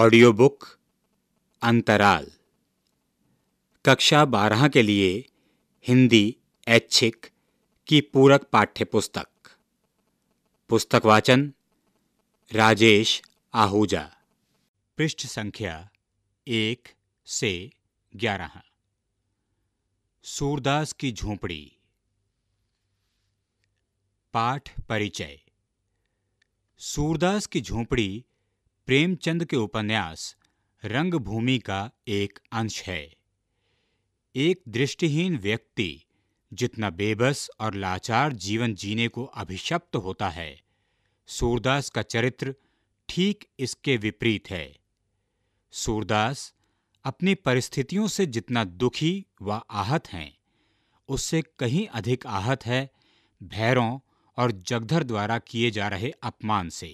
Audio book अंतराल कक्षा बारह के लिए हिंदी ऐच्छिक की पूरक पाठ्य पुस्तक वाचन राजेश आहूजा पृष्ठ संख्या एक से ग्यारह सूरदास की झोपड़ी पाठ परिचय सूरदास की झोपड़ी प्रेमचंद के उपन्यास रंगभूमि का एक अंश है एक दृष्टिहीन व्यक्ति जितना बेबस और लाचार जीवन जीने को अभिशप्त होता है सूरदास का चरित्र ठीक इसके विपरीत है सूरदास अपनी परिस्थितियों से जितना दुखी व आहत हैं उससे कहीं अधिक आहत है भैरों और जगधर द्वारा किए जा रहे अपमान से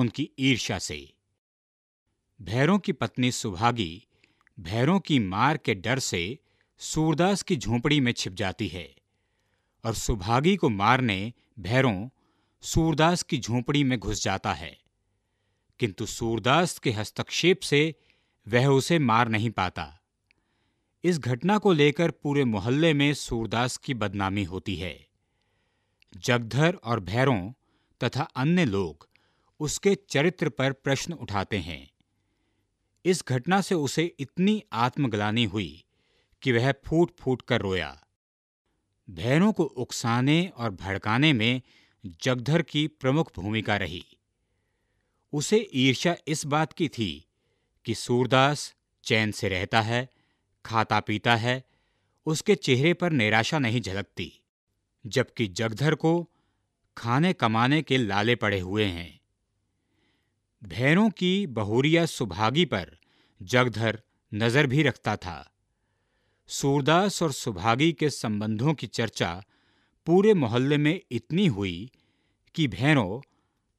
उनकी ईर्ष्या से भैरों की पत्नी सुभागी भैरों की मार के डर से सूरदास की झोपड़ी में छिप जाती है और सुभागी को मारने भैरों सूरदास की झोपड़ी में घुस जाता है किंतु सूरदास के हस्तक्षेप से वह उसे मार नहीं पाता इस घटना को लेकर पूरे मोहल्ले में सूरदास की बदनामी होती है जगधर और भैरों तथा अन्य लोग उसके चरित्र पर प्रश्न उठाते हैं इस घटना से उसे इतनी आत्मग्लानी हुई कि वह फूट फूट कर रोया बहनों को उकसाने और भड़काने में जगधर की प्रमुख भूमिका रही उसे ईर्ष्या इस बात की थी कि सूरदास चैन से रहता है खाता पीता है उसके चेहरे पर निराशा नहीं झलकती जबकि जगधर को खाने कमाने के लाले पड़े हुए हैं भैरों की बहुरिया सुभागी पर जगधर नजर भी रखता था सूरदास और सुभागी के संबंधों की चर्चा पूरे मोहल्ले में इतनी हुई कि भैरों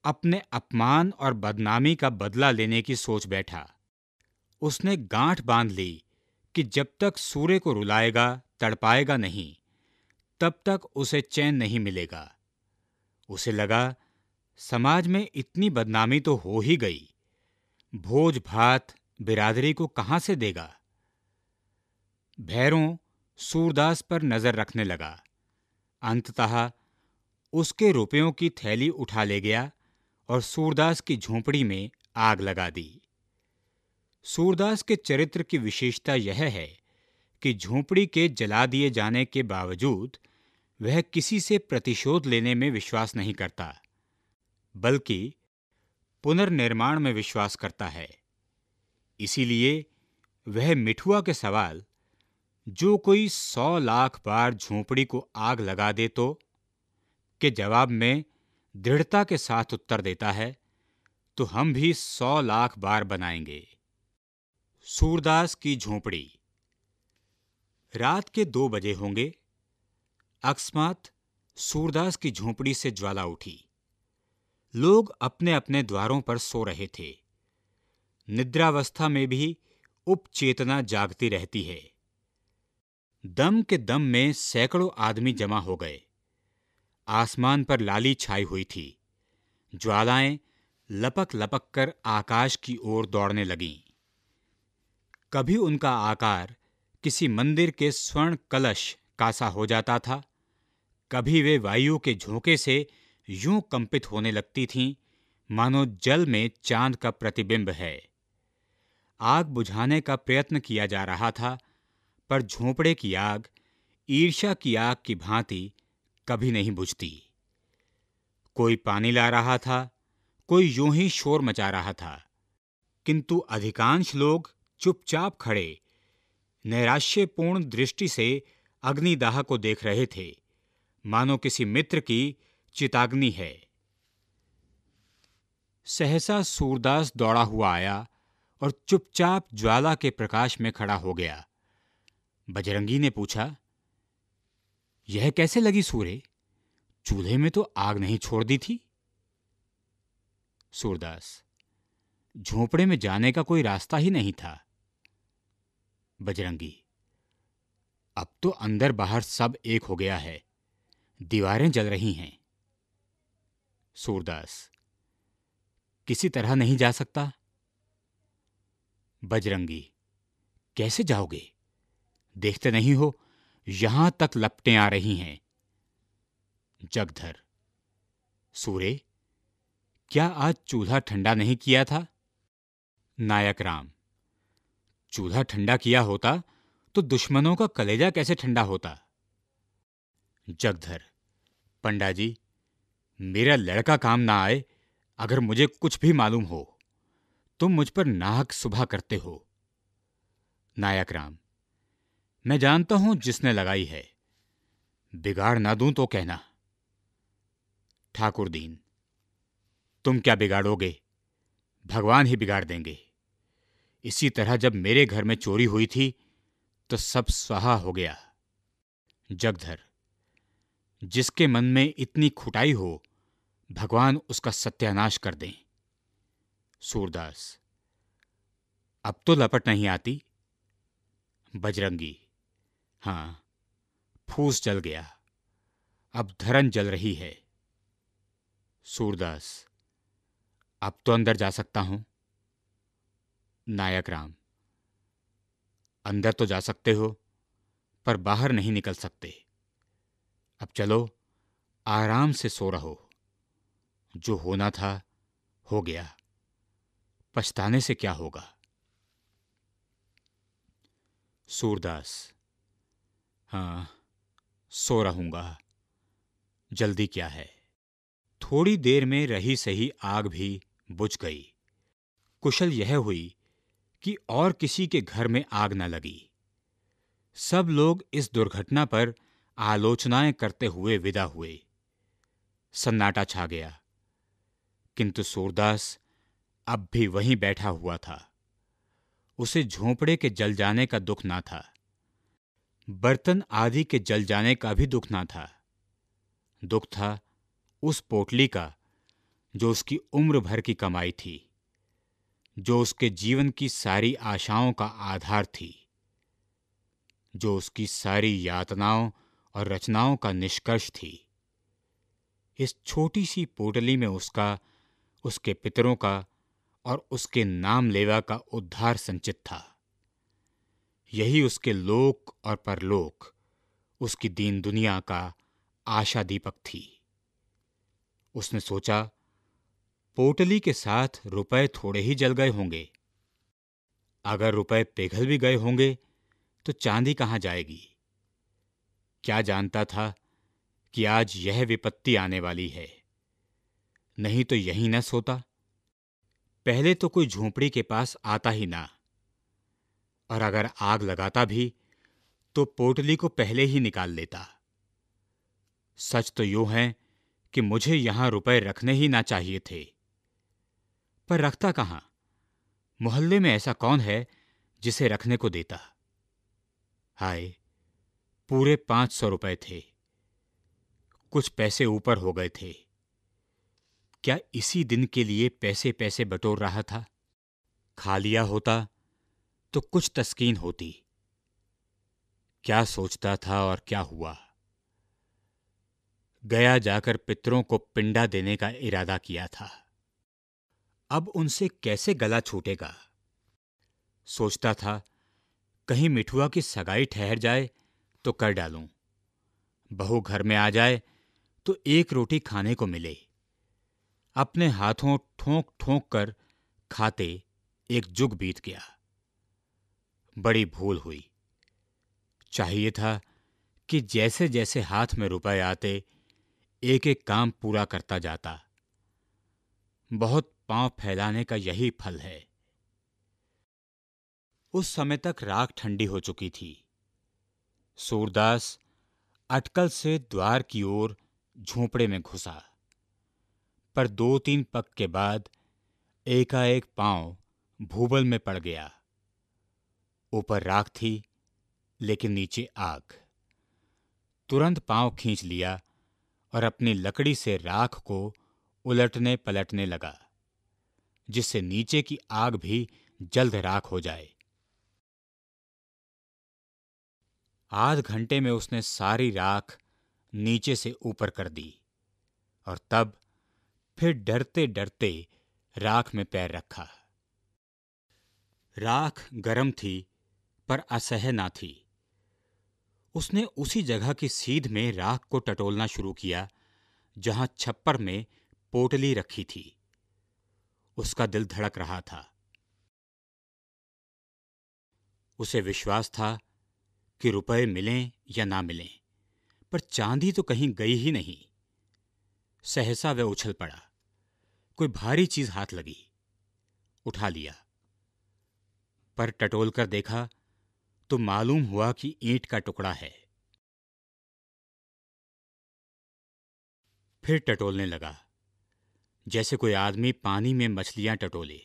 अपने अपमान और बदनामी का बदला लेने की सोच बैठा उसने गांठ बांध ली कि जब तक सूर्य को रुलाएगा तड़पाएगा नहीं तब तक उसे चैन नहीं मिलेगा उसे लगा समाज में इतनी बदनामी तो हो ही गई भोज भात बिरादरी को कहां से देगा भैरों सूरदास पर नजर रखने लगा अंततः उसके रुपयों की थैली उठा ले गया और सूरदास की झोंपड़ी में आग लगा दी सूरदास के चरित्र की विशेषता यह है कि झोंपड़ी के जला दिए जाने के बावजूद वह किसी से प्रतिशोध लेने में विश्वास नहीं करता बल्कि पुनर्निर्माण में विश्वास करता है इसीलिए वह मिठुआ के सवाल जो कोई सौ लाख बार झोपड़ी को आग लगा दे तो के जवाब में दृढ़ता के साथ उत्तर देता है तो हम भी सौ लाख बार बनाएंगे सूरदास की झोपड़ी रात के दो बजे होंगे अकस्मात सूरदास की झोपड़ी से ज्वाला उठी लोग अपने अपने द्वारों पर सो रहे थे निद्रावस्था में भी उपचेतना जागती रहती है दम के दम में सैकड़ों आदमी जमा हो गए आसमान पर लाली छाई हुई थी ज्वालाएं लपक लपक कर आकाश की ओर दौड़ने लगीं कभी उनका आकार किसी मंदिर के स्वर्ण कलश कासा हो जाता था कभी वे वायु के झोंके से यूं कंपित होने लगती थीं मानो जल में चांद का प्रतिबिंब है आग बुझाने का प्रयत्न किया जा रहा था पर झोंपड़े की आग ईर्ष्या की आग की भांति कभी नहीं बुझती कोई पानी ला रहा था कोई यूं ही शोर मचा रहा था किंतु अधिकांश लोग चुपचाप खड़े नैराश्यपूर्ण दृष्टि से अग्निदाह को देख रहे थे मानो किसी मित्र की चिताग्नि है सहसा सूरदास दौड़ा हुआ आया और चुपचाप ज्वाला के प्रकाश में खड़ा हो गया बजरंगी ने पूछा यह कैसे लगी सूर्य चूल्हे में तो आग नहीं छोड़ दी थी सूरदास झोपड़े में जाने का कोई रास्ता ही नहीं था बजरंगी अब तो अंदर बाहर सब एक हो गया है दीवारें जल रही हैं सूरदास किसी तरह नहीं जा सकता बजरंगी कैसे जाओगे देखते नहीं हो यहां तक लपटें आ रही हैं जगधर सूरे क्या आज चूल्हा ठंडा नहीं किया था नायक राम चूल्हा ठंडा किया होता तो दुश्मनों का कलेजा कैसे ठंडा होता जगधर पंडा जी मेरा लड़का काम ना आए अगर मुझे कुछ भी मालूम हो तुम मुझ पर नाहक सुबह करते हो नायक राम मैं जानता हूं जिसने लगाई है बिगाड़ ना दूं तो कहना ठाकुर दीन तुम क्या बिगाड़ोगे भगवान ही बिगाड़ देंगे इसी तरह जब मेरे घर में चोरी हुई थी तो सब स्वाहा हो गया जगधर जिसके मन में इतनी खुटाई हो भगवान उसका सत्यानाश कर दें सूरदास अब तो लपट नहीं आती बजरंगी हां फूस जल गया अब धरन जल रही है सूरदास अब तो अंदर जा सकता हूं नायक राम अंदर तो जा सकते हो पर बाहर नहीं निकल सकते अब चलो आराम से सो रहो जो होना था हो गया पछताने से क्या होगा सूरदास हाँ सो रहूंगा जल्दी क्या है थोड़ी देर में रही सही आग भी बुझ गई कुशल यह हुई कि और किसी के घर में आग न लगी सब लोग इस दुर्घटना पर आलोचनाएं करते हुए विदा हुए सन्नाटा छा गया किंतु सूरदास अब भी वहीं बैठा हुआ था उसे झोंपड़े के जल जाने का दुख ना था बर्तन आदि के जल जाने का भी दुख ना था दुख था उस पोटली का जो उसकी उम्र भर की कमाई थी जो उसके जीवन की सारी आशाओं का आधार थी जो उसकी सारी यातनाओं और रचनाओं का निष्कर्ष थी इस छोटी सी पोटली में उसका उसके पितरों का और उसके नाम लेवा का उद्धार संचित था यही उसके लोक और परलोक उसकी दीन दुनिया का आशा दीपक थी उसने सोचा पोटली के साथ रुपए थोड़े ही जल गए होंगे अगर रुपए पिघल भी गए होंगे तो चांदी कहाँ जाएगी क्या जानता था कि आज यह विपत्ति आने वाली है नहीं तो यही न सोता पहले तो कोई झोपड़ी के पास आता ही ना और अगर आग लगाता भी तो पोटली को पहले ही निकाल लेता सच तो यूं है कि मुझे यहां रुपए रखने ही ना चाहिए थे पर रखता कहां मोहल्ले में ऐसा कौन है जिसे रखने को देता हाय पूरे पांच सौ रुपए थे कुछ पैसे ऊपर हो गए थे क्या इसी दिन के लिए पैसे पैसे बटोर रहा था खा लिया होता तो कुछ तस्कीन होती क्या सोचता था और क्या हुआ गया जाकर पितरों को पिंडा देने का इरादा किया था अब उनसे कैसे गला छूटेगा सोचता था कहीं मिठुआ की सगाई ठहर जाए तो कर डालूं बहू घर में आ जाए तो एक रोटी खाने को मिले अपने हाथों ठोंक ठोंक कर खाते एक जुग बीत गया बड़ी भूल हुई चाहिए था कि जैसे जैसे हाथ में रुपए आते एक एक काम पूरा करता जाता बहुत पांव फैलाने का यही फल है उस समय तक राख ठंडी हो चुकी थी सूरदास अटकल से द्वार की ओर झोंपड़े में घुसा पर दो तीन पग के बाद एकाएक पांव भूबल में पड़ गया ऊपर राख थी लेकिन नीचे आग तुरंत पांव खींच लिया और अपनी लकड़ी से राख को उलटने पलटने लगा जिससे नीचे की आग भी जल्द राख हो जाए आध घंटे में उसने सारी राख नीचे से ऊपर कर दी और तब फिर डरते डरते राख में पैर रखा राख गरम थी पर असह ना थी उसने उसी जगह की सीध में राख को टटोलना शुरू किया जहां छप्पर में पोटली रखी थी उसका दिल धड़क रहा था उसे विश्वास था कि रुपए मिलें या ना मिलें पर चांदी तो कहीं गई ही नहीं सहसा वह उछल पड़ा कोई भारी चीज हाथ लगी उठा लिया पर टटोल कर देखा तो मालूम हुआ कि ईंट का टुकड़ा है फिर टटोलने लगा जैसे कोई आदमी पानी में मछलियां टटोले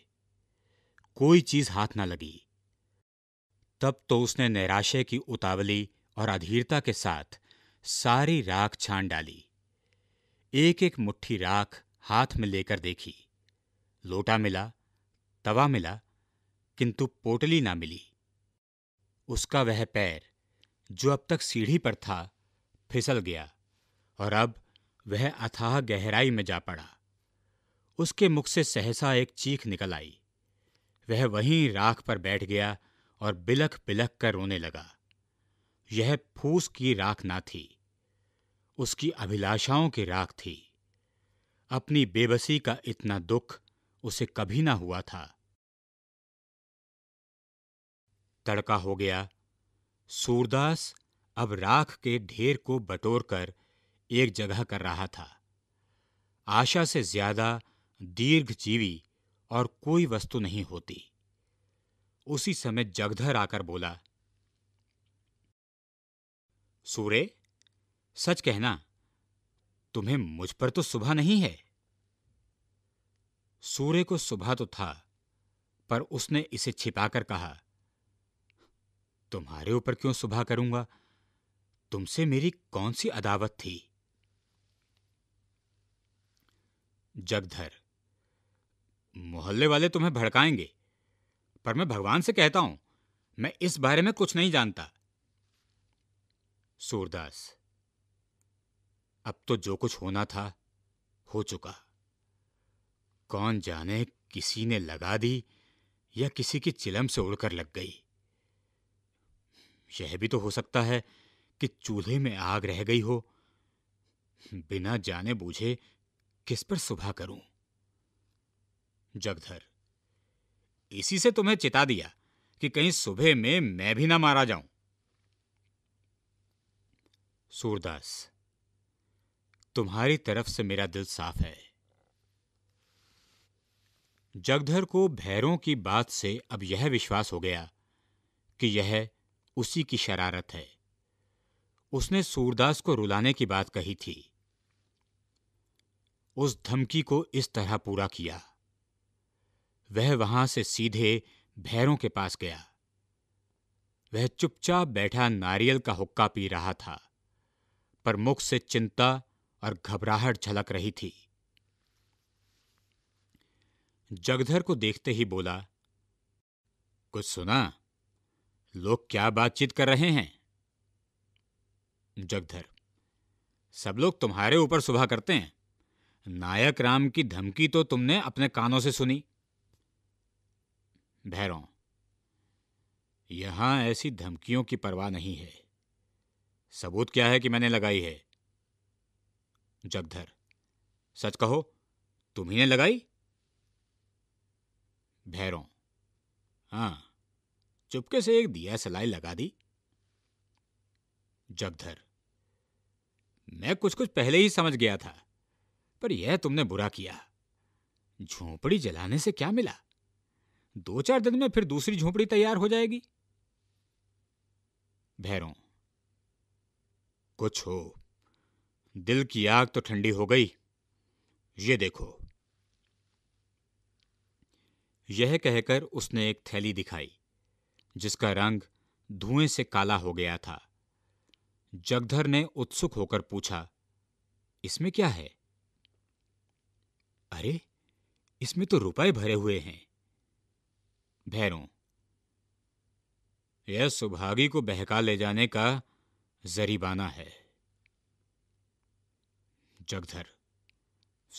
कोई चीज हाथ ना लगी तब तो उसने निराशे की उतावली और अधीरता के साथ सारी राख छान डाली एक एक मुट्ठी राख हाथ में लेकर देखी लोटा मिला तवा मिला किंतु पोटली ना मिली उसका वह पैर जो अब तक सीढ़ी पर था फिसल गया और अब वह अथाह गहराई में जा पड़ा उसके मुख से सहसा एक चीख निकल आई वह वहीं राख पर बैठ गया और बिलख बिलख कर रोने लगा यह फूस की राख ना थी उसकी अभिलाषाओं की राख थी अपनी बेबसी का इतना दुख उसे कभी ना हुआ था तड़का हो गया सूरदास अब राख के ढेर को बटोरकर एक जगह कर रहा था आशा से ज्यादा दीर्घजीवी और कोई वस्तु नहीं होती उसी समय जगधर आकर बोला सूर्य सच कहना तुम्हें मुझ पर तो सुबह नहीं है सूर्य को सुबह तो था पर उसने इसे छिपाकर कहा तुम्हारे ऊपर क्यों सुबह करूंगा तुमसे मेरी कौन सी अदावत थी जगधर मोहल्ले वाले तुम्हें भड़काएंगे पर मैं भगवान से कहता हूं मैं इस बारे में कुछ नहीं जानता सूरदास अब तो जो कुछ होना था हो चुका कौन जाने किसी ने लगा दी या किसी की चिलम से उड़कर लग गई यह भी तो हो सकता है कि चूल्हे में आग रह गई हो बिना जाने बूझे किस पर सुबह करूं जगधर इसी से तुम्हें चिता दिया कि कहीं सुबह में मैं भी ना मारा जाऊं सूरदास तुम्हारी तरफ से मेरा दिल साफ है जगधर को भैरों की बात से अब यह विश्वास हो गया कि यह उसी की शरारत है उसने सूरदास को रुलाने की बात कही थी उस धमकी को इस तरह पूरा किया वह वहां से सीधे भैरों के पास गया वह चुपचाप बैठा नारियल का हुक्का पी रहा था पर मुख से चिंता और घबराहट झलक रही थी जगधर को देखते ही बोला कुछ सुना लोग क्या बातचीत कर रहे हैं जगधर सब लोग तुम्हारे ऊपर सुबह करते हैं नायक राम की धमकी तो तुमने अपने कानों से सुनी भैरों यहां ऐसी धमकियों की परवाह नहीं है सबूत क्या है कि मैंने लगाई है जगधर सच कहो तुम्ही ने लगाई भैरों हाँ चुपके से एक दिया सलाई लगा दी जगधर मैं कुछ कुछ पहले ही समझ गया था पर यह तुमने बुरा किया झोपड़ी जलाने से क्या मिला दो चार दिन में फिर दूसरी झोपड़ी तैयार हो जाएगी भैरों कुछ हो दिल की आग तो ठंडी हो गई ये देखो यह कहकर उसने एक थैली दिखाई जिसका रंग धुएं से काला हो गया था जगधर ने उत्सुक होकर पूछा इसमें क्या है अरे इसमें तो रुपए भरे हुए हैं भैरों यह सुभागी को बहका ले जाने का जरीबाना है जगधर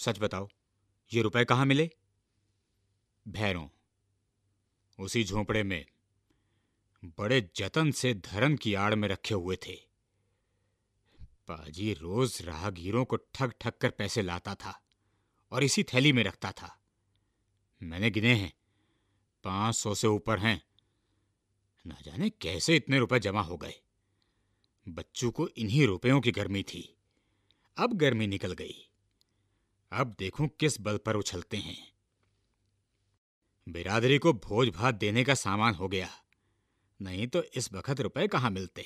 सच बताओ ये रुपए कहां मिले भैरों उसी झोपड़े में बड़े जतन से धरन की आड़ में रखे हुए थे पाजी रोज राहगीरों को ठग ठग कर पैसे लाता था और इसी थैली में रखता था मैंने गिने हैं पांच सौ से ऊपर हैं ना जाने कैसे इतने रुपए जमा हो गए बच्चू को इन्हीं रुपयों की गर्मी थी अब गर्मी निकल गई अब देखूं किस बल पर उछलते हैं बिरादरी को भोज भात देने का सामान हो गया नहीं तो इस वक्त रुपए कहां मिलते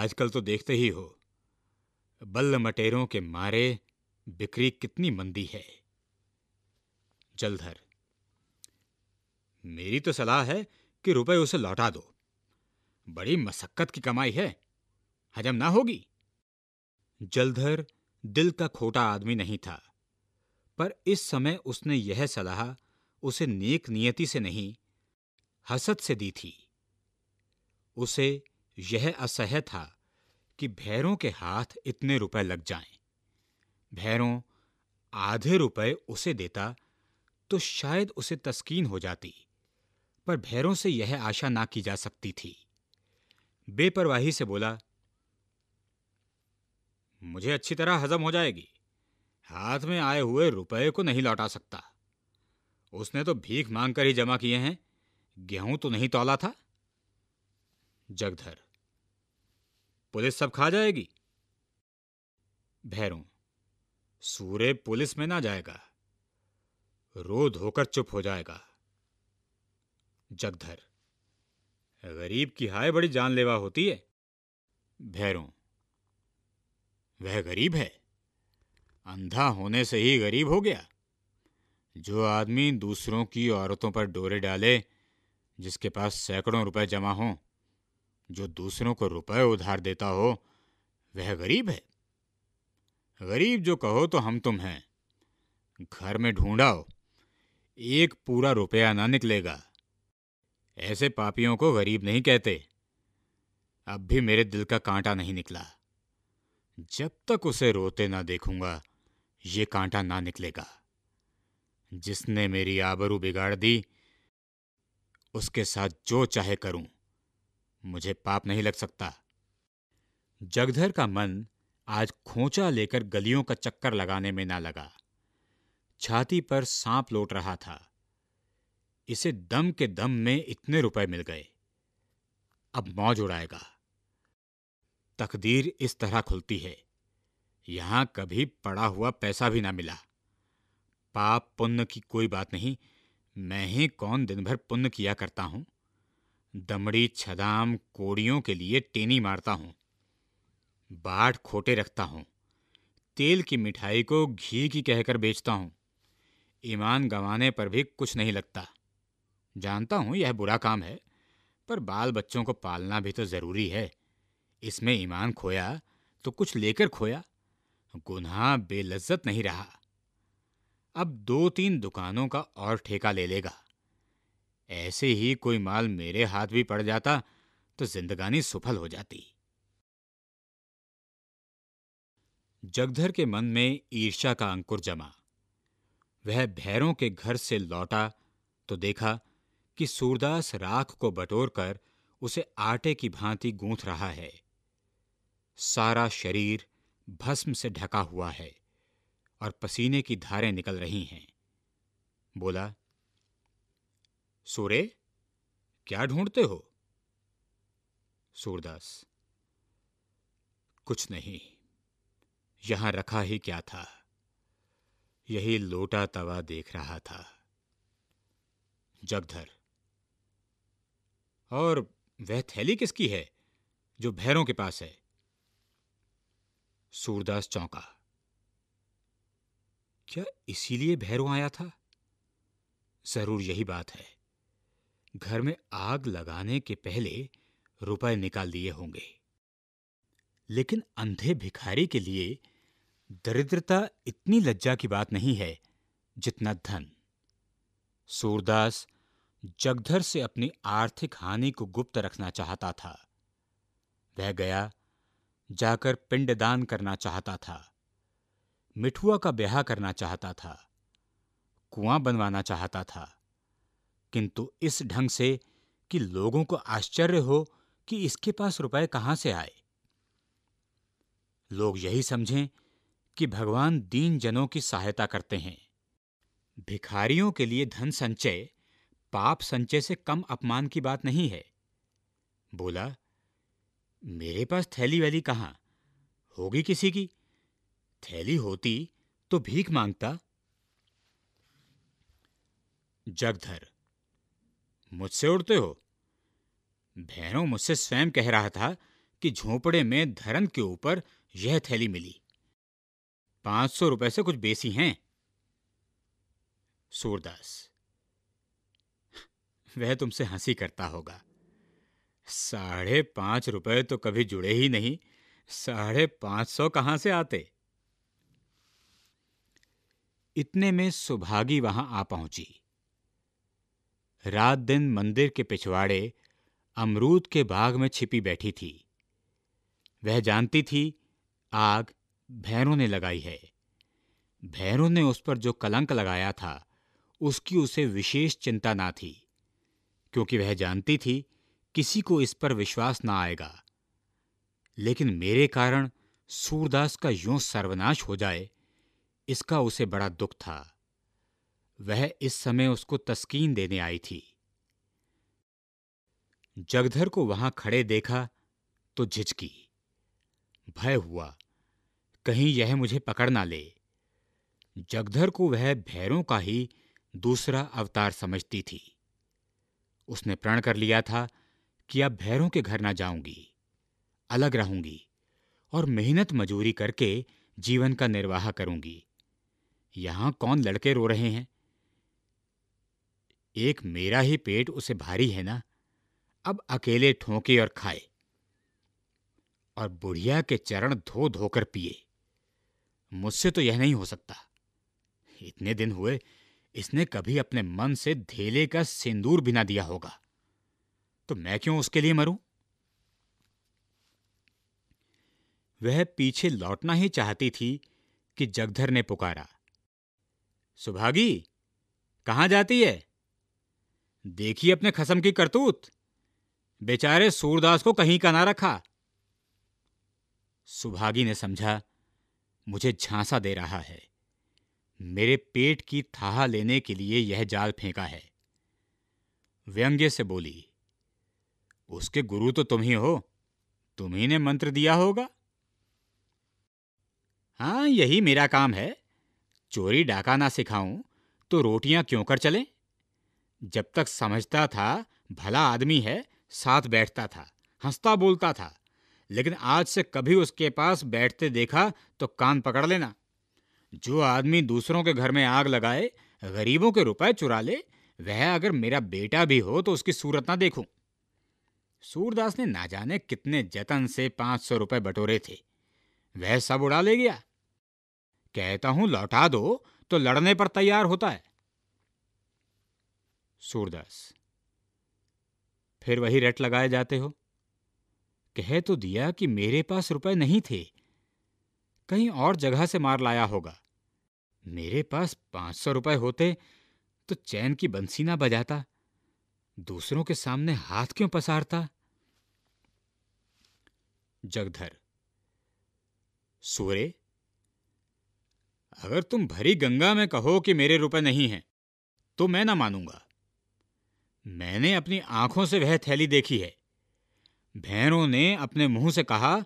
आजकल तो देखते ही हो बल्ल मटेरों के मारे बिक्री कितनी मंदी है जलधर मेरी तो सलाह है कि रुपए उसे लौटा दो बड़ी मशक्कत की कमाई है हजम ना होगी जलधर दिल का खोटा आदमी नहीं था पर इस समय उसने यह सलाह उसे नेक नियति से नहीं हसद से दी थी उसे यह असह्य था कि भैरों के हाथ इतने रुपए लग जाएं। भैरों आधे रुपए उसे देता तो शायद उसे तस्कीन हो जाती पर भैरों से यह आशा ना की जा सकती थी बेपरवाही से बोला मुझे अच्छी तरह हजम हो जाएगी हाथ में आए हुए रुपए को नहीं लौटा सकता उसने तो भीख मांग कर ही जमा किए हैं गेहूं तो नहीं तोला था जगधर पुलिस सब खा जाएगी भैरों सूर्य पुलिस में ना जाएगा रो धोकर चुप हो जाएगा जगधर गरीब की हाय बड़ी जानलेवा होती है भैरों वह गरीब है अंधा होने से ही गरीब हो गया जो आदमी दूसरों की औरतों पर डोरे डाले जिसके पास सैकड़ों रुपए जमा हों जो दूसरों को रुपए उधार देता हो वह गरीब है गरीब जो कहो तो हम तुम हैं घर में ढूंढाओ एक पूरा रुपया ना निकलेगा ऐसे पापियों को गरीब नहीं कहते अब भी मेरे दिल का कांटा नहीं निकला जब तक उसे रोते ना देखूंगा ये कांटा ना निकलेगा जिसने मेरी आबरू बिगाड़ दी उसके साथ जो चाहे करूं मुझे पाप नहीं लग सकता जगधर का मन आज खोचा लेकर गलियों का चक्कर लगाने में ना लगा छाती पर सांप लौट रहा था इसे दम के दम में इतने रुपए मिल गए अब मौज उड़ाएगा तकदीर इस तरह खुलती है यहां कभी पड़ा हुआ पैसा भी ना मिला पाप पुण्य की कोई बात नहीं मैं ही कौन दिन भर पुण्य किया करता हूं दमड़ी छदाम कोड़ियों के लिए टेनी मारता हूं बाट खोटे रखता हूं तेल की मिठाई को घी की कहकर बेचता हूं ईमान गंवाने पर भी कुछ नहीं लगता जानता हूँ यह बुरा काम है पर बाल बच्चों को पालना भी तो जरूरी है इसमें ईमान खोया तो कुछ लेकर खोया गुनाह बेलज्जत नहीं रहा अब दो तीन दुकानों का और ठेका ले लेगा ऐसे ही कोई माल मेरे हाथ भी पड़ जाता तो जिंदगानी सफल हो जाती जगधर के मन में ईर्ष्या का अंकुर जमा वह भैरों के घर से लौटा तो देखा कि सूरदास राख को बटोरकर उसे आटे की भांति गूंथ रहा है सारा शरीर भस्म से ढका हुआ है और पसीने की धारें निकल रही हैं बोला सूरे क्या ढूंढते हो सूरदास कुछ नहीं यहां रखा ही क्या था यही लोटा तवा देख रहा था जगधर और वह थैली किसकी है जो भैरों के पास है सूरदास चौंका क्या इसीलिए भैरों आया था जरूर यही बात है घर में आग लगाने के पहले रुपए निकाल दिए होंगे लेकिन अंधे भिखारी के लिए दरिद्रता इतनी लज्जा की बात नहीं है जितना धन सूरदास जगधर से अपनी आर्थिक हानि को गुप्त रखना चाहता था वह गया जाकर पिंडदान करना चाहता था मिठुआ का ब्याह करना चाहता था कुआं बनवाना चाहता था किंतु इस ढंग से कि लोगों को आश्चर्य हो कि इसके पास रुपए कहां से आए लोग यही समझें कि भगवान दीन जनों की सहायता करते हैं भिखारियों के लिए धन संचय पाप संचय से कम अपमान की बात नहीं है बोला मेरे पास थैली वैली कहां होगी किसी की थैली होती तो भीख मांगता जगधर मुझसे उड़ते हो भैरों मुझसे स्वयं कह रहा था कि झोपड़े में धरन के ऊपर यह थैली मिली पांच सौ रुपए से कुछ बेसी हैं सूरदास वह तुमसे हंसी करता होगा साढ़े पांच रुपए तो कभी जुड़े ही नहीं साढ़े पांच सौ कहां से आते इतने में सुभागी वहां आ पहुंची रात दिन मंदिर के पिछवाड़े अमरूद के बाग में छिपी बैठी थी वह जानती थी आग भैरों ने लगाई है भैरों ने उस पर जो कलंक लगाया था उसकी उसे विशेष चिंता ना थी क्योंकि वह जानती थी किसी को इस पर विश्वास न आएगा लेकिन मेरे कारण सूरदास का यों सर्वनाश हो जाए इसका उसे बड़ा दुख था वह इस समय उसको तस्कीन देने आई थी जगधर को वहां खड़े देखा तो झिझकी भय हुआ कहीं यह मुझे पकड़ ना ले जगधर को वह भैरों का ही दूसरा अवतार समझती थी उसने प्रण कर लिया था कि अब भैरों के घर ना जाऊंगी अलग रहूंगी और मेहनत मजूरी करके जीवन का निर्वाह करूंगी यहां कौन लड़के रो रहे हैं एक मेरा ही पेट उसे भारी है ना अब अकेले ठोंके और खाए और बुढ़िया के चरण धो धोकर पिए मुझसे तो यह नहीं हो सकता इतने दिन हुए इसने कभी अपने मन से धेले का सिंदूर भी ना दिया होगा तो मैं क्यों उसके लिए मरूं? वह पीछे लौटना ही चाहती थी कि जगधर ने पुकारा सुभागी कहां जाती है देखिए अपने खसम की करतूत बेचारे सूरदास को कहीं का ना रखा सुभागी ने समझा मुझे झांसा दे रहा है मेरे पेट की थाहा लेने के लिए यह जाल फेंका है व्यंग्य से बोली उसके गुरु तो तुम ही हो तुम्ही ने मंत्र दिया होगा हाँ यही मेरा काम है चोरी डाका ना सिखाऊं तो रोटियां क्यों कर चले जब तक समझता था भला आदमी है साथ बैठता था हंसता बोलता था लेकिन आज से कभी उसके पास बैठते देखा तो कान पकड़ लेना जो आदमी दूसरों के घर में आग लगाए गरीबों के रुपए चुरा ले वह अगर मेरा बेटा भी हो तो उसकी सूरत ना देखूं। सूरदास ने ना जाने कितने जतन से पांच सौ रुपए बटोरे थे वह सब उड़ा ले गया कहता हूं लौटा दो तो लड़ने पर तैयार होता है सूरदास फिर वही रट लगाए जाते हो कह तो दिया कि मेरे पास रुपए नहीं थे कहीं और जगह से मार लाया होगा मेरे पास पांच सौ रुपये होते तो चैन की बंसी ना बजाता दूसरों के सामने हाथ क्यों पसारता जगधर सूर्य अगर तुम भरी गंगा में कहो कि मेरे रुपए नहीं हैं तो मैं ना मानूंगा मैंने अपनी आंखों से वह थैली देखी है भैरों ने अपने मुंह से कहा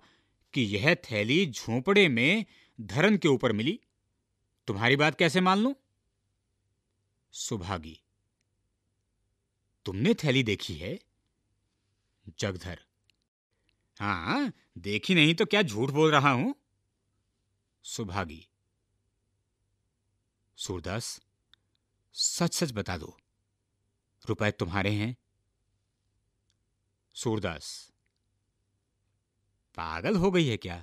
कि यह थैली झोपड़े में धरन के ऊपर मिली तुम्हारी बात कैसे मान लू सुभागी तुमने थैली देखी है जगधर हां देखी नहीं तो क्या झूठ बोल रहा हूं सुभागी सूरदास सच सच बता दो रुपए तुम्हारे हैं सूरदास पागल हो गई है क्या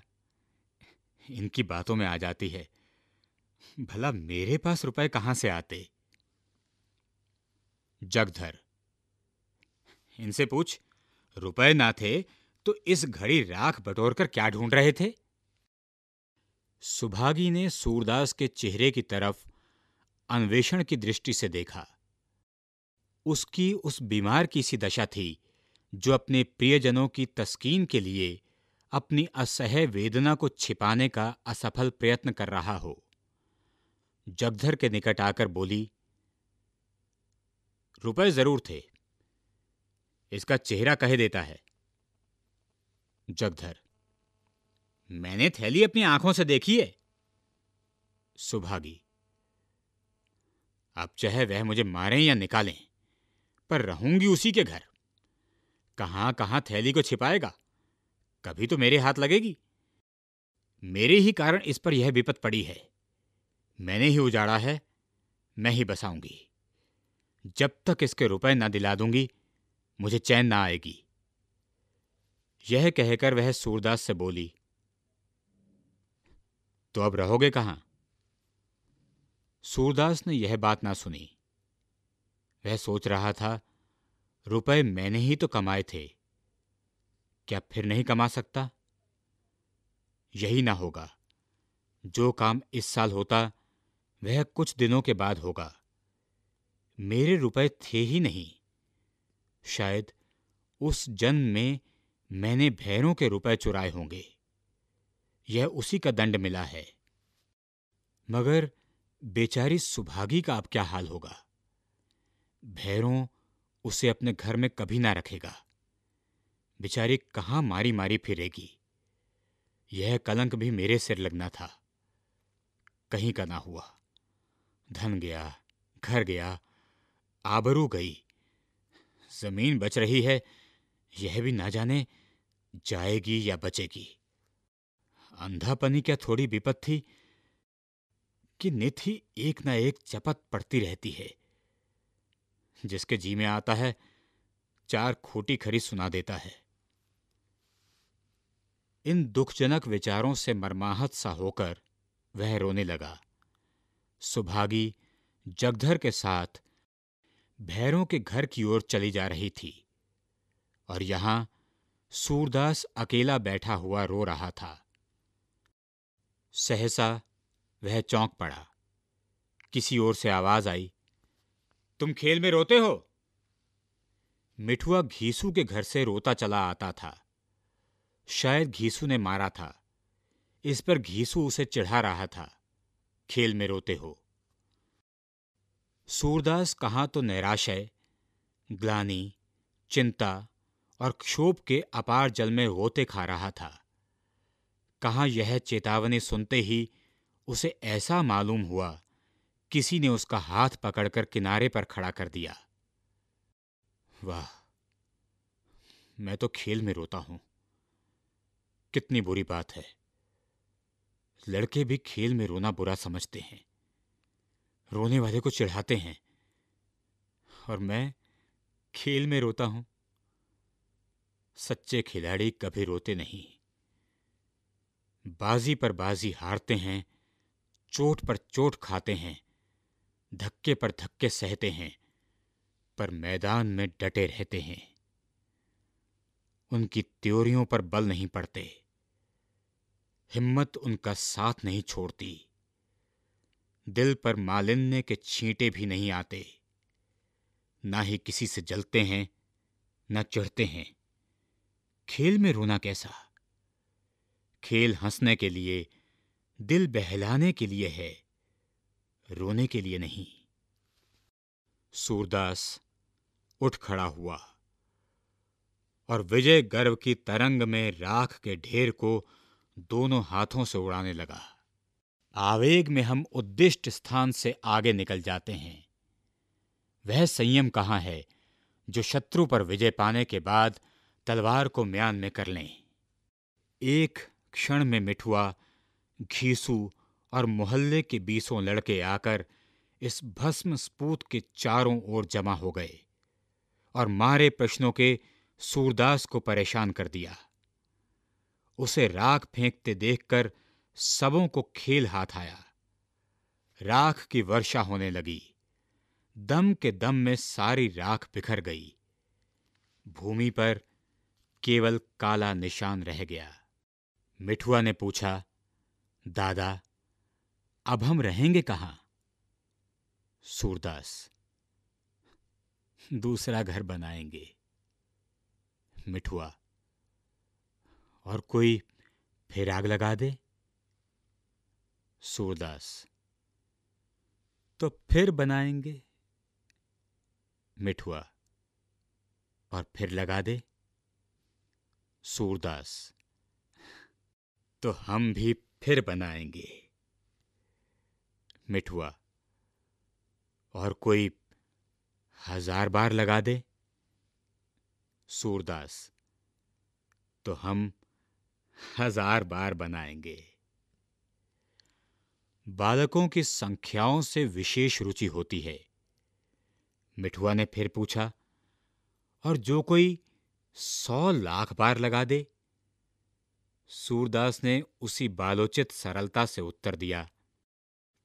इनकी बातों में आ जाती है भला मेरे पास रुपए कहां से आते जगधर इनसे पूछ रुपए ना थे तो इस घड़ी राख बटोरकर क्या ढूंढ रहे थे सुभागी ने सूरदास के चेहरे की तरफ अन्वेषण की दृष्टि से देखा उसकी उस बीमार की सी दशा थी जो अपने प्रियजनों की तस्कीन के लिए अपनी असह्य वेदना को छिपाने का असफल प्रयत्न कर रहा हो जगधर के निकट आकर बोली रुपए जरूर थे इसका चेहरा कह देता है जगधर मैंने थैली अपनी आंखों से देखी है सुभागी अब चाहे वह मुझे मारें या निकालें पर रहूंगी उसी के घर कहां कहां थैली को छिपाएगा कभी तो मेरे हाथ लगेगी मेरे ही कारण इस पर यह विपत पड़ी है मैंने ही उजाड़ा है मैं ही बसाऊंगी जब तक इसके रुपए ना दिला दूंगी मुझे चैन ना आएगी यह कहकर वह सूरदास से बोली तो अब रहोगे कहां सूरदास ने यह बात ना सुनी वह सोच रहा था रुपए मैंने ही तो कमाए थे क्या फिर नहीं कमा सकता यही ना होगा जो काम इस साल होता वह कुछ दिनों के बाद होगा मेरे रुपए थे ही नहीं शायद उस जन्म में मैंने भैरों के रुपए चुराए होंगे यह उसी का दंड मिला है मगर बेचारी सुभागी का अब क्या हाल होगा भैरों उसे अपने घर में कभी ना रखेगा बेचारी कहाँ मारी मारी फिरेगी यह कलंक भी मेरे सिर लगना था कहीं का ना हुआ धन गया घर गया आबरू गई जमीन बच रही है यह भी ना जाने जाएगी या बचेगी अंधापनी क्या थोड़ी विपत्त थी कि निथि एक ना एक चपत पड़ती रहती है जिसके जी में आता है चार खोटी खरी सुना देता है इन दुखजनक विचारों से मर्माहत सा होकर वह रोने लगा सुभागी जगधर के साथ भैरों के घर की ओर चली जा रही थी और यहां सूरदास अकेला बैठा हुआ रो रहा था सहसा वह चौंक पड़ा किसी ओर से आवाज आई तुम खेल में रोते हो मिठुआ घीसू के घर से रोता चला आता था शायद घीसू ने मारा था इस पर घीसू उसे चिढ़ा रहा था खेल में रोते हो सूरदास कहा तो निराशय ग्लानी चिंता और क्षोभ के अपार जल में रोते खा रहा था कहा यह चेतावनी सुनते ही उसे ऐसा मालूम हुआ किसी ने उसका हाथ पकड़कर किनारे पर खड़ा कर दिया वाह मैं तो खेल में रोता हूं कितनी बुरी बात है लड़के भी खेल में रोना बुरा समझते हैं रोने वाले को चिढ़ाते हैं और मैं खेल में रोता हूं सच्चे खिलाड़ी कभी रोते नहीं बाजी पर बाजी हारते हैं चोट पर चोट खाते हैं धक्के पर धक्के सहते हैं पर मैदान में डटे रहते हैं उनकी त्योरियों पर बल नहीं पड़ते हिम्मत उनका साथ नहीं छोड़ती दिल पर मालिन्य के छींटे भी नहीं आते ना ही किसी से जलते हैं ना चढ़ते हैं खेल में रोना कैसा खेल हंसने के लिए दिल बहलाने के लिए है रोने के लिए नहीं सूरदास उठ खड़ा हुआ और विजय गर्व की तरंग में राख के ढेर को दोनों हाथों से उड़ाने लगा आवेग में हम उद्दिष्ट स्थान से आगे निकल जाते हैं वह संयम कहाँ है जो शत्रु पर विजय पाने के बाद तलवार को म्यान में कर लें एक क्षण में मिठुआ घीसू और मोहल्ले के बीसों लड़के आकर इस भस्म स्पूत के चारों ओर जमा हो गए और मारे प्रश्नों के सूरदास को परेशान कर दिया उसे राख फेंकते देखकर सबों को खेल हाथ आया राख की वर्षा होने लगी दम के दम में सारी राख बिखर गई भूमि पर केवल काला निशान रह गया मिठुआ ने पूछा दादा अब हम रहेंगे कहां सूरदास दूसरा घर बनाएंगे मिठुआ और कोई फिर आग लगा दे सूरदास तो फिर बनाएंगे मिठुआ और फिर लगा दे सूरदास तो हम भी फिर बनाएंगे मिठुआ और कोई हजार बार लगा दे सूरदास तो हम हजार बार बनाएंगे बालकों की संख्याओं से विशेष रुचि होती है मिठुआ ने फिर पूछा और जो कोई सौ लाख बार लगा दे सूरदास ने उसी बालोचित सरलता से उत्तर दिया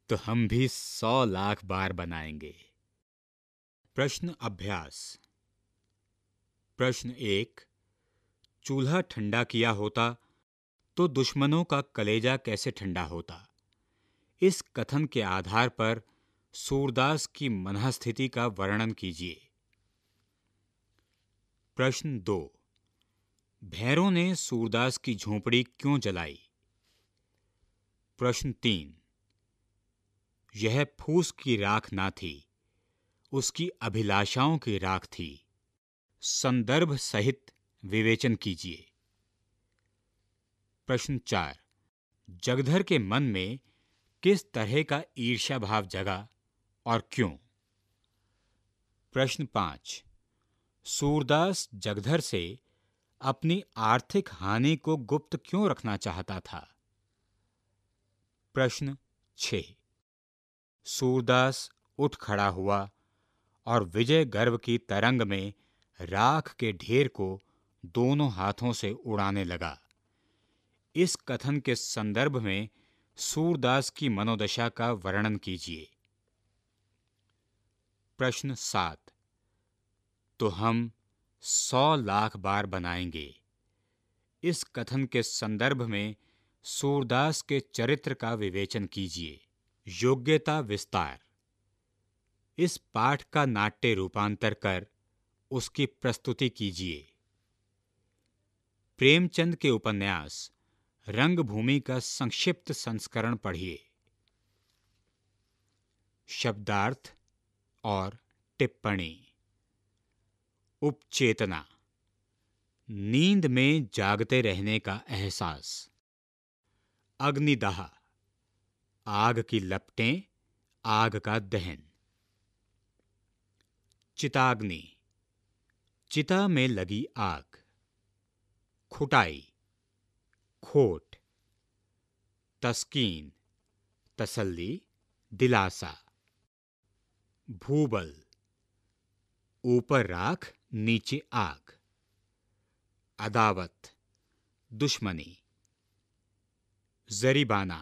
तो हम भी सौ लाख बार बनाएंगे प्रश्न अभ्यास प्रश्न एक चूल्हा ठंडा किया होता तो दुश्मनों का कलेजा कैसे ठंडा होता इस कथन के आधार पर सूरदास की मनस्थिति का वर्णन कीजिए प्रश्न दो भैरों ने सूरदास की झोपड़ी क्यों जलाई प्रश्न तीन यह फूस की राख ना थी उसकी अभिलाषाओं की राख थी संदर्भ सहित विवेचन कीजिए प्रश्न चार जगधर के मन में किस तरह का ईर्ष्या भाव जगा और क्यों प्रश्न पांच सूरदास जगधर से अपनी आर्थिक हानि को गुप्त क्यों रखना चाहता था प्रश्न छ सूरदास उठ खड़ा हुआ और विजय गर्व की तरंग में राख के ढेर को दोनों हाथों से उड़ाने लगा इस कथन के संदर्भ में सूरदास की मनोदशा का वर्णन कीजिए प्रश्न सात तो हम सौ लाख बार बनाएंगे इस कथन के संदर्भ में सूरदास के चरित्र का विवेचन कीजिए योग्यता विस्तार इस पाठ का नाट्य रूपांतर कर उसकी प्रस्तुति कीजिए प्रेमचंद के उपन्यास रंगभूमि का संक्षिप्त संस्करण पढ़िए शब्दार्थ और टिप्पणी उपचेतना नींद में जागते रहने का एहसास अग्निदाह आग की लपटें आग का दहन चिताग्नि चिता में लगी आग खुटाई खोट तस्कीन तसल्ली दिलासा भूबल ऊपर राख नीचे आग अदावत दुश्मनी जरीबाना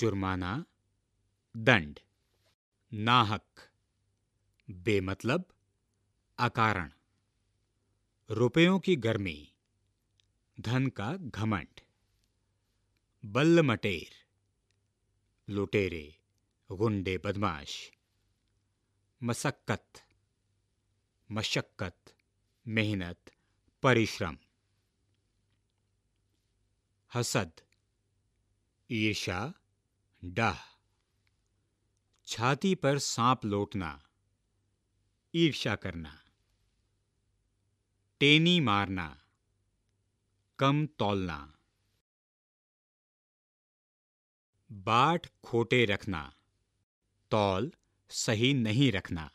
जुर्माना दंड नाहक बेमतलब अकारण रुपयों की गर्मी धन का घमंड बल्ल मटेर लुटेरे गुंडे बदमाश मशक्कत मशक्कत मेहनत परिश्रम हसद ईर्षा डह छाती पर सांप लोटना ईर्ष्या करना टेनी मारना कम तौलना बाट खोटे रखना तौल सही नहीं रखना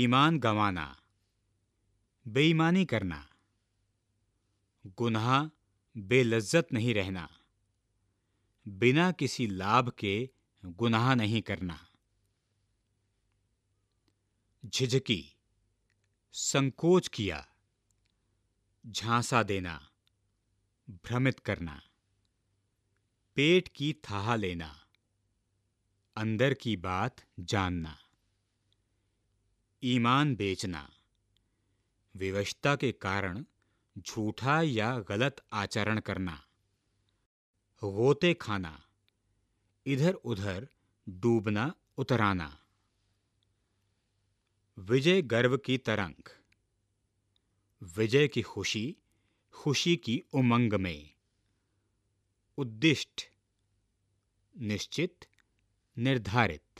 ईमान गंवाना बेईमानी करना गुनाह बेलज्जत नहीं रहना बिना किसी लाभ के गुनाह नहीं करना झिझकी संकोच किया झांसा देना भ्रमित करना पेट की थाह लेना अंदर की बात जानना ईमान बेचना विवशता के कारण झूठा या गलत आचरण करना गोते खाना इधर उधर डूबना उतराना विजय गर्व की तरंग विजय की खुशी खुशी की उमंग में उद्दिष्ट निश्चित निर्धारित